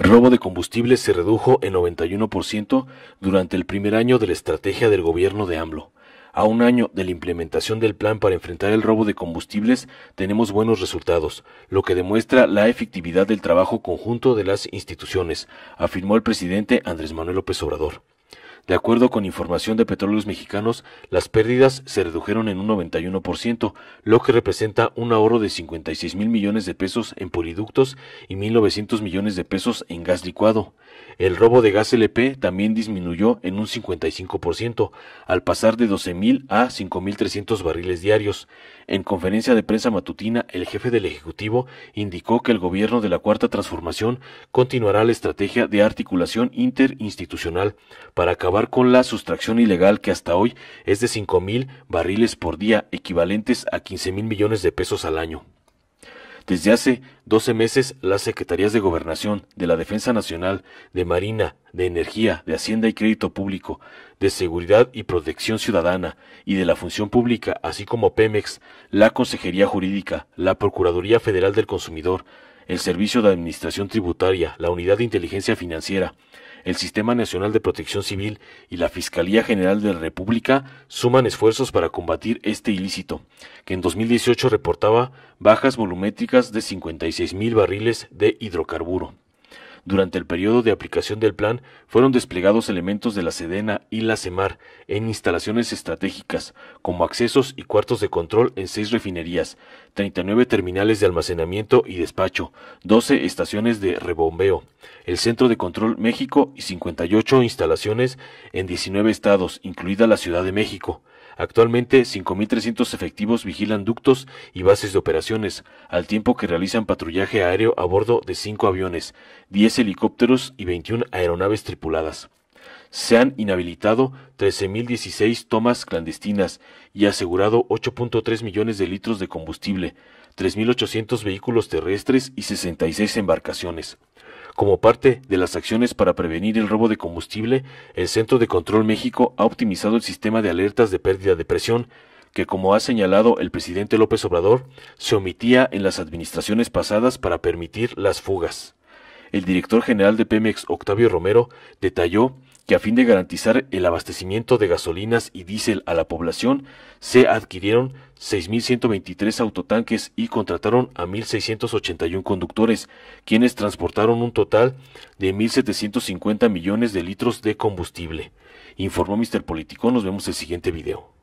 robo de combustibles se redujo en 91% durante el primer año de la estrategia del gobierno de AMLO. A un año de la implementación del plan para enfrentar el robo de combustibles tenemos buenos resultados, lo que demuestra la efectividad del trabajo conjunto de las instituciones, afirmó el presidente Andrés Manuel López Obrador. De acuerdo con información de Petróleos Mexicanos, las pérdidas se redujeron en un 91%, lo que representa un ahorro de 56 mil millones de pesos en poliductos y 1.900 millones de pesos en gas licuado. El robo de gas LP también disminuyó en un 55%, al pasar de mil a 5.300 barriles diarios. En conferencia de prensa matutina, el jefe del Ejecutivo indicó que el gobierno de la Cuarta Transformación continuará la estrategia de articulación interinstitucional para acabar con la sustracción ilegal que hasta hoy es de cinco mil barriles por día, equivalentes a quince mil millones de pesos al año. Desde hace 12 meses, las Secretarías de Gobernación, de la Defensa Nacional, de Marina, de Energía, de Hacienda y Crédito Público, de Seguridad y Protección Ciudadana y de la Función Pública, así como Pemex, la Consejería Jurídica, la Procuraduría Federal del Consumidor, el Servicio de Administración Tributaria, la Unidad de Inteligencia Financiera, el Sistema Nacional de Protección Civil y la Fiscalía General de la República suman esfuerzos para combatir este ilícito, que en 2018 reportaba bajas volumétricas de 56 mil barriles de hidrocarburo. Durante el periodo de aplicación del plan fueron desplegados elementos de la Sedena y la Semar en instalaciones estratégicas, como accesos y cuartos de control en seis refinerías, 39 terminales de almacenamiento y despacho, 12 estaciones de rebombeo, el Centro de Control México y 58 instalaciones en 19 estados, incluida la Ciudad de México. Actualmente, 5.300 efectivos vigilan ductos y bases de operaciones, al tiempo que realizan patrullaje aéreo a bordo de 5 aviones, 10 helicópteros y 21 aeronaves tripuladas. Se han inhabilitado 13.016 tomas clandestinas y asegurado 8.3 millones de litros de combustible, 3.800 vehículos terrestres y 66 embarcaciones. Como parte de las acciones para prevenir el robo de combustible, el Centro de Control México ha optimizado el sistema de alertas de pérdida de presión, que como ha señalado el presidente López Obrador, se omitía en las administraciones pasadas para permitir las fugas. El director general de Pemex, Octavio Romero, detalló que a fin de garantizar el abastecimiento de gasolinas y diésel a la población, se adquirieron 6.123 autotanques y contrataron a 1.681 conductores, quienes transportaron un total de 1.750 millones de litros de combustible. Informó Mr. Político, nos vemos en el siguiente video.